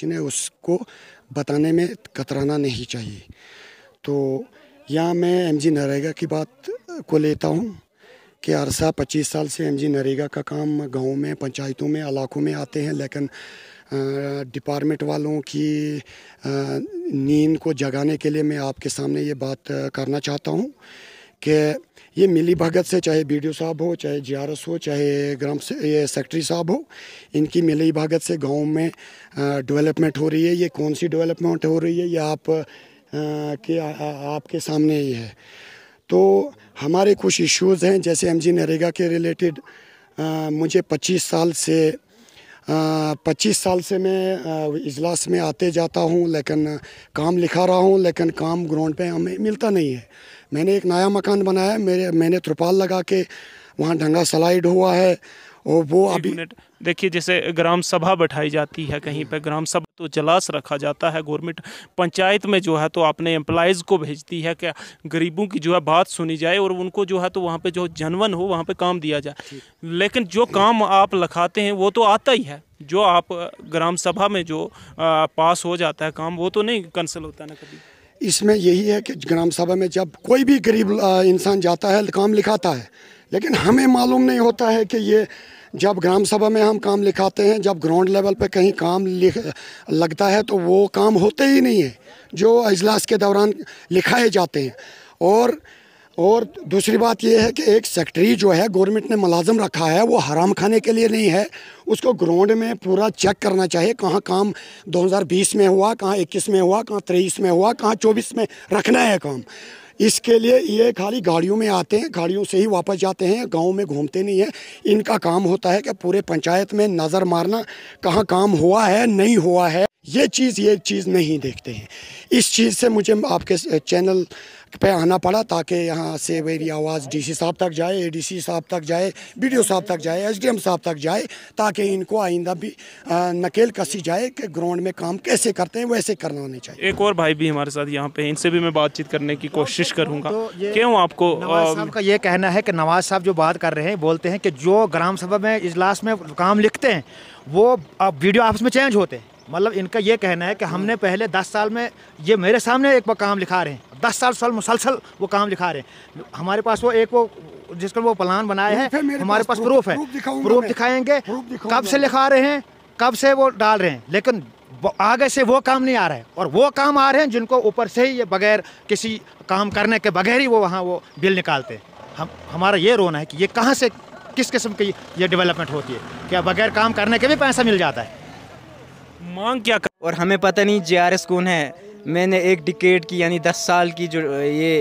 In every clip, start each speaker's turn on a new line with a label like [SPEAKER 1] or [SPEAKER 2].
[SPEAKER 1] जिन्हें उसको बताने में कतराना नहीं चाहिए तो यहाँ मैं एम जी नरेगा की बात को लेता हूँ कि अरसा पच्चीस साल से एम जी नरेगा का काम गाँव में पंचायतों में इलाकों में आते हैं लेकिन डिपार्टमेंट वालों की नींद को जगाने के लिए मैं आपके सामने ये बात करना चाहता हूँ कि ये मिली भगत से चाहे बी साहब हो चाहे जी हो चाहे ग्राम से ये सेक्रेटरी साहब हो इनकी मिली भगत से गांव में डेवलपमेंट हो रही है ये कौन सी डेवलपमेंट हो रही है ये आप के आपके सामने ही है तो हमारे कुछ इश्यूज़ हैं जैसे एम जी नरेगा के रिलेटेड मुझे 25 साल से पच्चीस साल से मैं इजलास में आते जाता हूँ लेकिन काम लिखा रहा हूँ लेकिन काम ग्राउंड पे हमें मिलता नहीं है मैंने एक नया मकान बनाया मेरे मैंने त्रिपाल लगा के वहाँ ढंगा स्लाइड हुआ है और वो अभी
[SPEAKER 2] देखिए जैसे ग्राम सभा बैठाई जाती है कहीं पर ग्राम सभा तो जलास रखा जाता है गवर्नमेंट पंचायत में जो है तो आपने एम्प्लॉयज़ को भेजती है क्या गरीबों की जो है बात सुनी जाए और उनको जो है तो वहाँ पे जो जनवन हो वहाँ पे काम दिया जाए लेकिन जो काम आप लखाते हैं वो तो आता ही है जो आप ग्राम सभा में जो पास हो जाता है काम वो तो नहीं कंसल होता ना कभी
[SPEAKER 1] इसमें यही है कि ग्राम सभा में जब कोई भी गरीब इंसान जाता है काम लिखाता है लेकिन हमें मालूम नहीं होता है कि ये जब ग्राम सभा में हम काम लिखाते हैं जब ग्राउंड लेवल पे कहीं काम लिख लगता है तो वो काम होते ही नहीं है जो अजलास के दौरान लिखाए जाते हैं और और दूसरी बात यह है कि एक सेक्रेटरी जो है गवर्नमेंट ने मुलाजम रखा है वो हराम खाने के लिए नहीं है उसको ग्राउंड में पूरा चेक करना चाहिए कहाँ काम 2020 में हुआ कहाँ 21 में हुआ कहाँ 23 में हुआ कहाँ 24 में रखना है काम इसके लिए ये खाली गाड़ियों में आते हैं गाड़ियों से ही वापस जाते हैं गाँव में घूमते नहीं हैं इनका काम होता है कि पूरे पंचायत में नज़र मारना कहाँ काम हुआ है नहीं हुआ है ये चीज़ ये चीज़ नहीं देखते हैं इस चीज़ से मुझे आपके चैनल पे आना पड़ा ताकि यहाँ से मेरी आवाज़ सी साहब तक जाए सी साहब तक जाए ओ साहब तक जाए एम साहब तक जाए ताकि इनको आइंदा भी नकेल कसी जाए कि ग्राउंड में काम कैसे करते हैं वैसे करना होने
[SPEAKER 2] चाहिए एक और भाई भी हमारे साथ यहाँ पे इनसे भी मैं बातचीत करने की कोशिश करूँगा तो क्यों आपको आपका
[SPEAKER 3] ये कहना है कि नवाज साहब जो बात कर रहे हैं बोलते हैं कि जो ग्राम सभा में इजलास में काम लिखते हैं वो अब वीडियो आपस में चेंज होते हैं मतलब इनका ये कहना है कि हमने हम्म। पहले दस साल में ये मेरे सामने एक काम लिखा रहे हैं दस साल साल मुसलसल वो काम दिखा रहे हैं हमारे पास वो एक वो जिसको वो प्लान बनाए हैं हमारे पास प्रूफ है प्रूफ दिखाएंगे कब से लिखा रहे हैं कब से वो डाल रहे हैं लेकिन आगे से वो काम नहीं आ रहा है और वो काम आ रहे हैं जिनको ऊपर से ही ये बगैर किसी काम करने के बगैर ही वो वहाँ वो बिल निकालते हैं हम हमारा ये रोना है कि ये कहाँ से किस किस्म की ये डेवलपमेंट होती है क्या बगैर काम करने के भी पैसा मिल जाता है
[SPEAKER 2] मांग क्या
[SPEAKER 4] कर... और हमें पता नहीं जे आर एस कौन है मैंने एक डिकेट की यानी दस साल की जो ये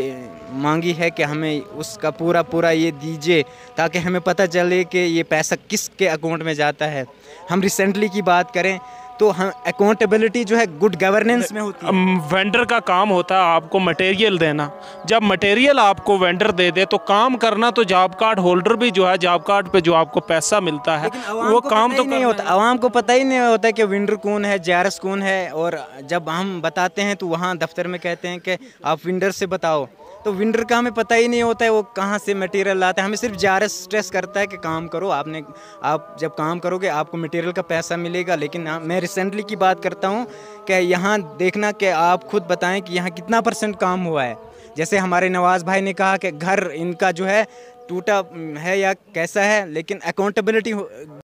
[SPEAKER 4] मांगी है कि हमें उसका पूरा पूरा ये दीजिए ताकि हमें पता चले कि ये पैसा किसके अकाउंट में जाता है हम रिसेंटली की बात करें तो हम हाँ, अकाउंटेबिलिटी
[SPEAKER 2] जो है गुड गवर्नेंस में होती है वेंडर का काम होता है आपको मटेरियल देना जब मटेरियल आपको वेंडर दे दे तो काम करना तो जॉब कार्ड होल्डर भी जो है जॉब कार्ड पे जो आपको पैसा मिलता है वो काम तो नहीं होता आवाम को पता ही नहीं होता कि विंडर कौन
[SPEAKER 4] है जे कौन है और जब हम बताते हैं तो वहाँ दफ्तर में कहते हैं कि आप विंडर से बताओ तो विंडर का हमें पता ही नहीं होता है वो कहाँ से मटेरियल लाता है हमें सिर्फ ज़्यादा स्ट्रेस करता है कि काम करो आपने आप जब काम करोगे आपको मटेरियल का पैसा मिलेगा लेकिन हाँ, मैं रिसेंटली की बात करता हूँ कि यहाँ देखना कि आप खुद बताएं कि यहाँ कितना परसेंट काम हुआ है जैसे हमारे नवाज़ भाई ने कहा कि घर इनका जो है टूटा है या कैसा है लेकिन अकाउंटेबिलिटी